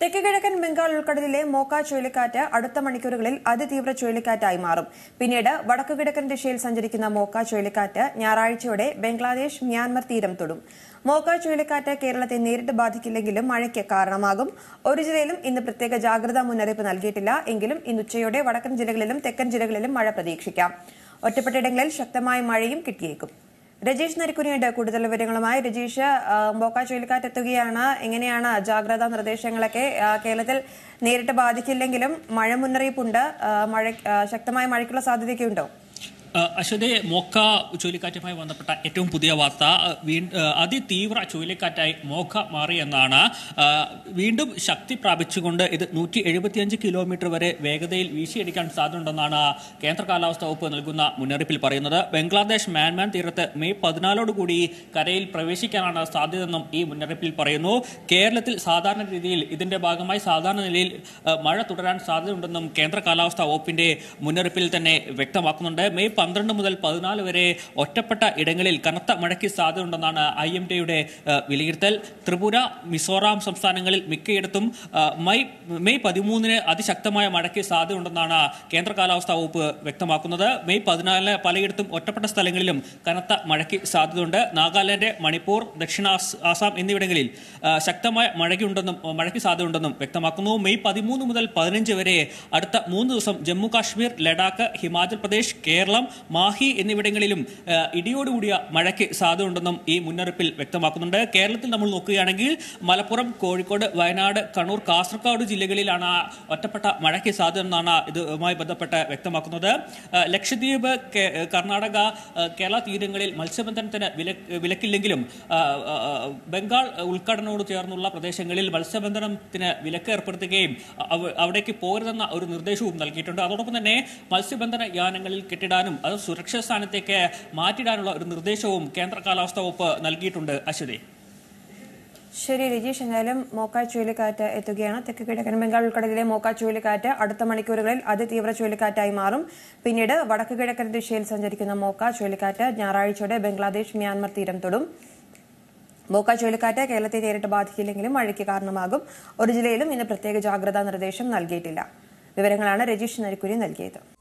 തെക്ക് കിഴക്കൻ ബംഗാൾ ഉൾക്കടലിലെ മോക്ക ചുഴലിക്കാറ്റ് അടുത്ത മണിക്കൂറുകളിൽ അതിതീവ്ര ചുഴലിക്കാറ്റായി മാറും പിന്നീട് വടക്കു കിഴക്കൻ ദിശയിൽ സഞ്ചരിക്കുന്ന മോക്ക ചുഴലിക്കാറ്റ് ഞായറാഴ്ചയോടെ ബംഗ്ലാദേശ് മ്യാൻമർ തീരം തൊടും മോക്ക ചുഴലിക്കാറ്റ് കേരളത്തെ നേരിട്ട് ബാധിക്കില്ലെങ്കിലും മഴയ്ക്ക് കാരണമാകും ഒരു ജില്ലയിലും ഇന്ന് പ്രത്യേക ജാഗ്രതാ മുന്നറിയിപ്പ് നൽകിയിട്ടില്ല എങ്കിലും ഇന്ന് ഉച്ചയോടെ വടക്കൻ ജില്ലകളിലും തെക്കൻ ജില്ലകളിലും മഴ പ്രതീക്ഷിക്കാം ഒറ്റപ്പെട്ടയിടങ്ങളിൽ ശക്തമായ മഴയും കിട്ടിയേക്കും രജീഷ് നരിക്കുനിയുണ്ട് കൂടുതൽ വിവരങ്ങളുമായി രജീഷ് ബോക്ക എത്തുകയാണ് എങ്ങനെയാണ് ജാഗ്രതാ നിർദ്ദേശങ്ങളൊക്കെ കേരളത്തിൽ നേരിട്ട് ബാധിക്കില്ലെങ്കിലും മഴ മുന്നറിയിപ്പുണ്ട് മഴ ശക്തമായ മഴയ്ക്കുള്ള ഉണ്ടോ അശ്വതി മോക്ക ചുഴലിക്കാറ്റുമായി ബന്ധപ്പെട്ട ഏറ്റവും പുതിയ വാർത്ത അതിതീവ്ര ചുഴലിക്കാറ്റായി മോക്ക മാറി എന്നാണ് വീണ്ടും ശക്തി പ്രാപിച്ചുകൊണ്ട് ഇത് നൂറ്റി എഴുപത്തിയഞ്ച് കിലോമീറ്റർ വരെ വേഗതയിൽ വീശിയടിക്കാൻ സാധ്യതയുണ്ടെന്നാണ് കേന്ദ്ര കാലാവസ്ഥ വകുപ്പ് നൽകുന്ന മുന്നറിയിപ്പിൽ പറയുന്നത് ബംഗ്ലാദേശ് മ്യാൻമാൻ തീരത്ത് മെയ് പതിനാലോടുകൂടി കരയിൽ പ്രവേശിക്കാനാണ് സാധ്യതയെന്നും ഈ മുന്നറിയിപ്പിൽ പറയുന്നു കേരളത്തിൽ സാധാരണ രീതിയിൽ ഇതിന്റെ ഭാഗമായി സാധാരണ നിലയിൽ മഴ തുടരാൻ സാധ്യതയുണ്ടെന്നും കേന്ദ്ര കാലാവസ്ഥ വകുപ്പിന്റെ മുന്നറിയിപ്പിൽ തന്നെ വ്യക്തമാക്കുന്നുണ്ട് മെയ് പന്ത്രണ്ട് മുതൽ പതിനാല് വരെ ഒറ്റപ്പെട്ട ഇടങ്ങളിൽ കനത്ത മഴയ്ക്ക് സാധ്യതയുണ്ടെന്നാണ് ഐ എം ഡിയുടെ വിലയിരുത്തൽ ത്രിപുര മിസോറാം സംസ്ഥാനങ്ങളിൽ മിക്കയിടത്തും മെയ് മെയ് പതിമൂന്നിന് അതിശക്തമായ മഴയ്ക്ക് സാധ്യതയുണ്ടെന്നാണ് കേന്ദ്ര കാലാവസ്ഥാ വകുപ്പ് വ്യക്തമാക്കുന്നത് മെയ് പതിനാലിന് പലയിടത്തും ഒറ്റപ്പെട്ട സ്ഥലങ്ങളിലും കനത്ത മഴയ്ക്ക് സാധ്യതയുണ്ട് നാഗാലാൻഡ് മണിപ്പൂർ ദക്ഷിണ ആസാം എന്നിവിടങ്ങളിൽ ശക്തമായ മഴയ്ക്കുണ്ടെന്നും മഴയ്ക്ക് സാധ്യതയുണ്ടെന്നും വ്യക്തമാക്കുന്നു മെയ് പതിമൂന്ന് മുതൽ പതിനഞ്ച് വരെ അടുത്ത മൂന്ന് ദിവസം ജമ്മു കാശ്മീർ ലഡാക്ക് ഹിമാചൽ പ്രദേശ് കേരളം മാഹി എന്നിവിടങ്ങളിലും ഇടിയോടുകൂടിയ മഴയ്ക്ക് സാധ്യതയുണ്ടെന്നും ഈ മുന്നറിയിപ്പിൽ വ്യക്തമാക്കുന്നുണ്ട് കേരളത്തിൽ നമ്മൾ നോക്കുകയാണെങ്കിൽ മലപ്പുറം കോഴിക്കോട് വയനാട് കണ്ണൂർ കാസർഗോഡ് ജില്ലകളിലാണ് ഒറ്റപ്പെട്ട മഴയ്ക്ക് സാധ്യത എന്നാണ് ഇതുമായി ബന്ധപ്പെട്ട് വ്യക്തമാക്കുന്നത് ലക്ഷദ്വീപ് കർണാടക കേരള തീരങ്ങളിൽ മത്സ്യബന്ധനത്തിന് വിലക്കില്ലെങ്കിലും ബംഗാൾ ഉൾക്കടനോട് ചേർന്നുള്ള പ്രദേശങ്ങളിൽ മത്സ്യബന്ധനത്തിന് വിലക്ക് ഏർപ്പെടുത്തുകയും അവിടേക്ക് പോകരുതെന്ന ഒരു നിർദ്ദേശവും നൽകിയിട്ടുണ്ട് അതോടൊപ്പം തന്നെ മത്സ്യബന്ധന യാനങ്ങളിൽ കെട്ടിടാനും അത് സുരക്ഷാ സ്ഥാനത്തേക്ക് മാറ്റിടാനുള്ള ഒരു നിർദ്ദേശവും കേന്ദ്ര കാലാവസ്ഥാ വകുപ്പ് നൽകിയിട്ടുണ്ട് അശ്വതി ശരി രജീഷ് എന്തായാലും മോക്കാ ചുഴലിക്കാറ്റ് എത്തുകയാണ് തെക്ക് കിഴക്കൻ ബംഗാൾ ഉൾക്കടലിലെ മോക്കാ ചുഴലിക്കാറ്റ് അടുത്ത മണിക്കൂറുകളിൽ അതിതീവ്ര ചുഴലിക്കാറ്റായി മാറും പിന്നീട് വടക്ക് കിഴക്കൻ ദിശയിൽ സഞ്ചരിക്കുന്ന മോക്ക ചുഴലിക്കാറ്റ് ഞായറാഴ്ചയോടെ ബംഗ്ലാദേശ് മ്യാൻമർ തീരം തൊടും മോക്കാ ചുഴലിക്കാറ്റ് കേരളത്തെ നേരിട്ട് ബാധിക്കില്ലെങ്കിലും മഴയ്ക്ക് കാരണമാകും ഒരു ജില്ലയിലും ഇന്ന് പ്രത്യേക ജാഗ്രതാ നിർദ്ദേശം നൽകിയിട്ടില്ല വിവരങ്ങളാണ് രജീഷ് നരിക്കുരി നൽകിയത്